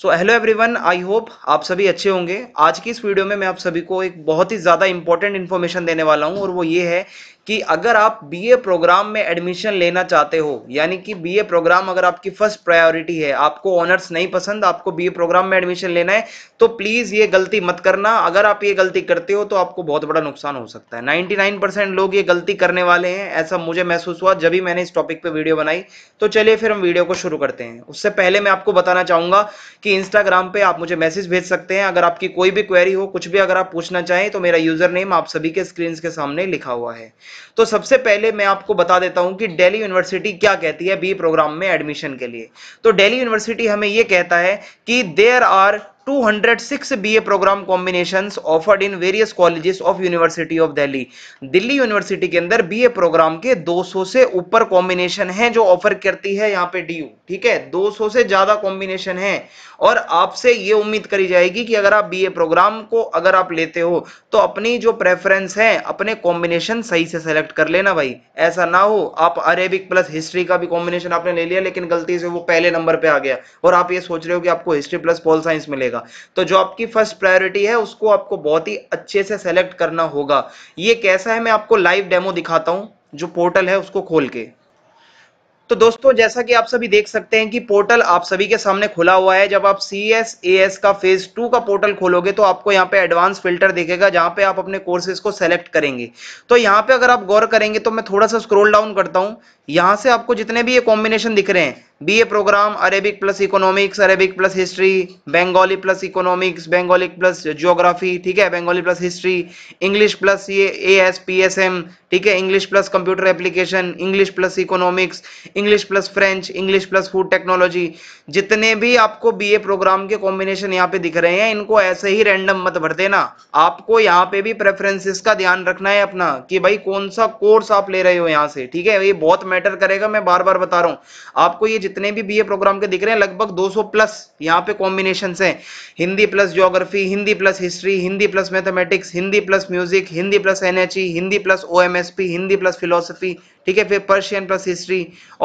So hello everyone I hope आप सभी अच्छे होंगे आज की इस वीडियो में मैं आप सभी को एक बहुत ही ज़्यादा इंपॉर्टेंट इन्फॉर्मेशन देने वाला हूँ और वो ये है कि अगर आप बीए प्रोग्राम में एडमिशन लेना चाहते हो यानी कि बीए प्रोग्राम अगर आपकी फर्स्ट प्रायोरिटी है आपको ऑनर्स नहीं पसंद आपको बीए प्रोग्राम में एडमिशन लेना है तो प्लीज़ ये गलती मत करना अगर आप ये गलती करते हो तो आपको बहुत बड़ा नुकसान हो सकता है 99 परसेंट लोग ये गलती करने वाले हैं ऐसा मुझे महसूस हुआ जब भी मैंने इस टॉपिक पर वीडियो बनाई तो चलिए फिर हम वीडियो को शुरू करते हैं उससे पहले मैं आपको बताना चाहूंगा कि इंस्टाग्राम पर आप मुझे मैसेज भेज सकते हैं अगर आपकी कोई भी क्वेरी हो कुछ भी अगर आप पूछना चाहें तो मेरा यूज़र नेम आप सभी के स्क्रीन के सामने लिखा हुआ है तो सबसे पहले मैं आपको बता देता हूं कि दिल्ली यूनिवर्सिटी क्या कहती है बी प्रोग्राम में एडमिशन के लिए तो दिल्ली यूनिवर्सिटी हमें यह कहता है कि there are 206 BA program combinations offered in various colleges of University of Delhi. Delhi University के अंदर बीए प्रोग्राम के 200 से ऊपर कॉम्बिनेशन है जो ऑफर करती है यहाँ पे डीयू ठीक है 200 से ज्यादा कॉम्बिनेशन है और आपसे ये उम्मीद करी जाएगी कि अगर आप बीए प्रोग्राम को अगर आप लेते हो तो अपनी जो प्रेफरेंस है अपने कॉम्बिनेशन सही से सेलेक्ट कर लेना भाई ऐसा ना हो आप अरेबिक प्लस हिस्ट्री का भी कॉम्बिनेशन आपने ले लिया लेकिन गलती से वो पहले नंबर पर आ गया और आप ये सोच रहे हो कि आपको हिस्ट्री प्लस पोल साइंस मिलेगा जाएगा तो जो आपकी फर्स्ट प्रायोरिटी है उसको आपको बहुत ही अच्छे से सेलेक्ट करना होगा ये कैसा है मैं आपको लाइव डेमो दिखाता हूँ जो पोर्टल है उसको खोल के तो दोस्तों जैसा कि आप सभी देख सकते हैं कि पोर्टल आप सभी के सामने खुला हुआ है जब आप सी एस ए एस का फेज टू का पोर्टल खोलोगे तो आपको यहाँ पे एडवांस फिल्टर देखेगा जहां पे आप अपने कोर्सेज को सेलेक्ट करेंगे तो यहाँ पे अगर आप गौर करेंगे तो मैं थोड़ा सा स्क्रॉल डाउन करता हूँ यहां से आपको जितने भी ये कॉम्बिनेशन दिख रहे हैं BA program Arabic plus economics Arabic plus history Bengali plus economics Bengali plus geography ठीक है Bengali plus history English plus ये A S P S M ठीक है English plus computer application English plus economics English plus French English plus food technology जितने भी आपको BA programme के combination यहाँ पे दिख रहे हैं इनको ऐसे ही रैंडम मत भर देना आपको यहाँ पे भी प्रेफरेंसेस का ध्यान रखना है अपना कि भाई कौन सा कोर्स आप ले रहे हो यहाँ से ठीक है ये बहुत मैटर करेगा मैं बार बार बता रहा हूँ आपको ये जितने भी बीए प्रोग्राम के दिख रहे हैं लगभग 200 प्लस यहाँ पे कॉम्बिनेशन हैं Hindi plus geography Hindi plus history Hindi plus mathematics Hindi plus music Hindi plus NHE e, Hindi plus OMSP Hindi plus philosophy ठीक है फिर पर्शियन प्लस हिस्ट्री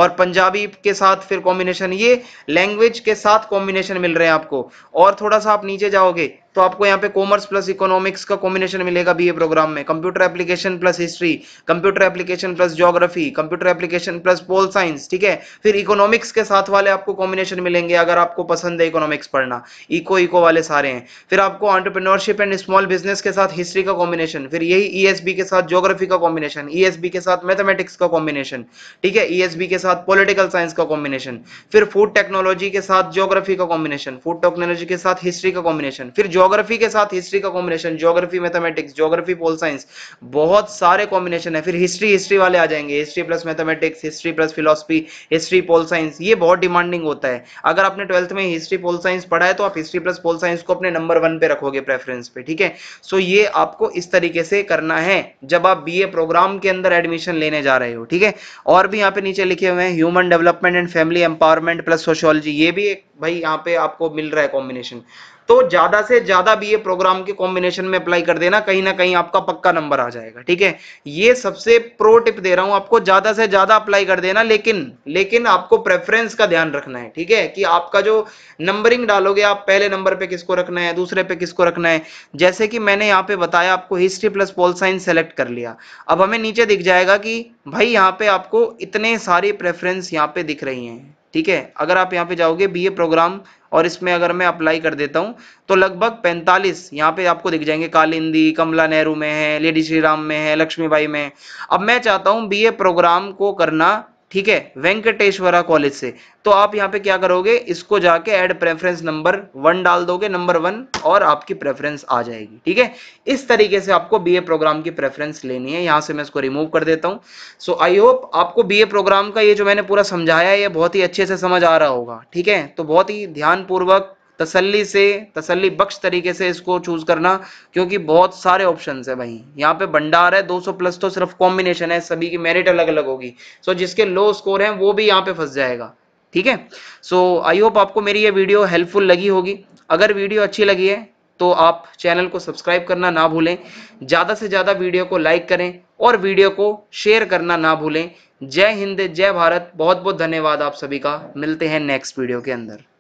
और पंजाबी के साथ फिर कॉम्बिनेशन ये लैंग्वेज के साथ कॉम्बिनेशन मिल रहे हैं आपको और थोड़ा सा आप नीचे जाओगे तो आपको यहाँ पे कॉमर्स प्लस इकोनॉमिक्स का कॉम्बिनेशन मिलेगा बीए प्रोग्राम में computer application plus history computer application plus geography computer application plus pol science ठीक है फिर इकोनॉमिक्स के साथ वाले आपको कॉम्बिनेशन मिलेंगे अगर आपको पसंद है इकोनॉमिक्स पढ़ना इको इको वाले सारे हैं फिर आपको ऑन्टरप्रिनोरशिप एंड स्मॉल बिजनेस के साथ हिस्ट्री का कॉम्बिनेशन फिर यही ई e के साथ जोग्राफी का कॉम्बिनेशन ई e के साथ मैथमेटिक्स का कॉम्बिनेशन ठीक है ईएसबी e के साथ पॉलिटिकल साइंस का कॉम्बिनेशन फिर फूड टेक्नोलॉजी के साथ ज्योग्राफी का कॉम्बिनेशन फूड टेक्नोलॉजी के साथ हिस्ट्री का कॉम्बिनेशन फिर ज्योग्राफी के साथ हिस्ट्री का combination geography mathematics geography pol science बहुत सारे कॉम्बिनेशन है फिर हिस्ट्री हिस्ट्री वाले आ जाएंगे history plus mathematics history plus philosophy history pol science ये बहुत डिमांडिंग होता है अगर आपने ट्वेल्थ में हिस्ट्री पोल साइंस पढ़ा है तो आप हिस्ट्री प्लस पोल साइंस को अपने नंबर वन पे रखोगे प्रेफरेंस पे ठीक है सो ये आपको इस तरीके से करना है जब आप बीए प्रोग्राम के अंदर एडमिशन लेने जा रहे हो हो ठीक है और भी यहाँ पे नीचे लिखे हुए हैं human development and family empowerment plus sociology ये भी एक भाई यहाँ पे आपको मिल रहा है कॉम्बिनेशन तो ज्यादा से ज्यादा भी ये प्रोग्राम के कॉम्बिनेशन में अप्लाई कर देना कहीं ना कहीं आपका पक्का नंबर आ जाएगा ठीक है ये सबसे प्रो टिप दे रहा हूं आपको ज्यादा से ज्यादा अप्लाई कर देना लेकिन लेकिन आपको प्रेफरेंस का ध्यान रखना है ठीक है कि आपका जो नंबरिंग डालोगे आप पहले नंबर पे किसको रखना है दूसरे पे किसको रखना है जैसे कि मैंने यहाँ पे बताया आपको history plus pol science select कर लिया अब हमें नीचे दिख जाएगा कि भाई यहाँ पे आपको इतने सारी प्रेफरेंस यहाँ पे दिख रही है ठीक है अगर आप यहाँ पे जाओगे बीए प्रोग्राम और इसमें अगर मैं अप्लाई कर देता हूँ तो लगभग 45 यहाँ पे आपको दिख जाएंगे कालिंदी कमला नेहरू में है लेडी श्री राम में है लक्ष्मीबाई में है अब मैं चाहता हूँ बीए प्रोग्राम को करना ठीक है वेंकटेश्वरा कॉलेज से तो आप यहाँ पे क्या करोगे इसको जाके एड प्रेफरेंस नंबर वन डाल दोगे नंबर वन और आपकी प्रेफरेंस आ जाएगी ठीक है इस तरीके से आपको बीए प्रोग्राम की प्रेफरेंस लेनी है यहां से मैं इसको रिमूव कर देता हूँ सो आई होप आपको बीए प्रोग्राम का ये जो मैंने पूरा समझाया ये बहुत ही अच्छे से समझ आ रहा होगा ठीक है तो बहुत ही ध्यानपूर्वक तसल्ली से तसल्ली बख्श तरीके से इसको चूज करना क्योंकि बहुत सारे ऑप्शन है भाई यहाँ पे भंडार है 200 प्लस तो सिर्फ कॉम्बिनेशन है सभी की मेरिट अलग अलग होगी सो so, जिसके लो स्कोर हैं वो भी यहाँ पे फंस जाएगा ठीक है सो आई होप आपको मेरी ये वीडियो हेल्पफुल लगी होगी अगर वीडियो अच्छी लगी है तो आप चैनल को सब्सक्राइब करना ना भूलें ज़्यादा से ज़्यादा वीडियो को लाइक करें और वीडियो को शेयर करना ना भूलें जय हिंद जय भारत बहुत बहुत धन्यवाद आप सभी का मिलते हैं नेक्स्ट वीडियो के अंदर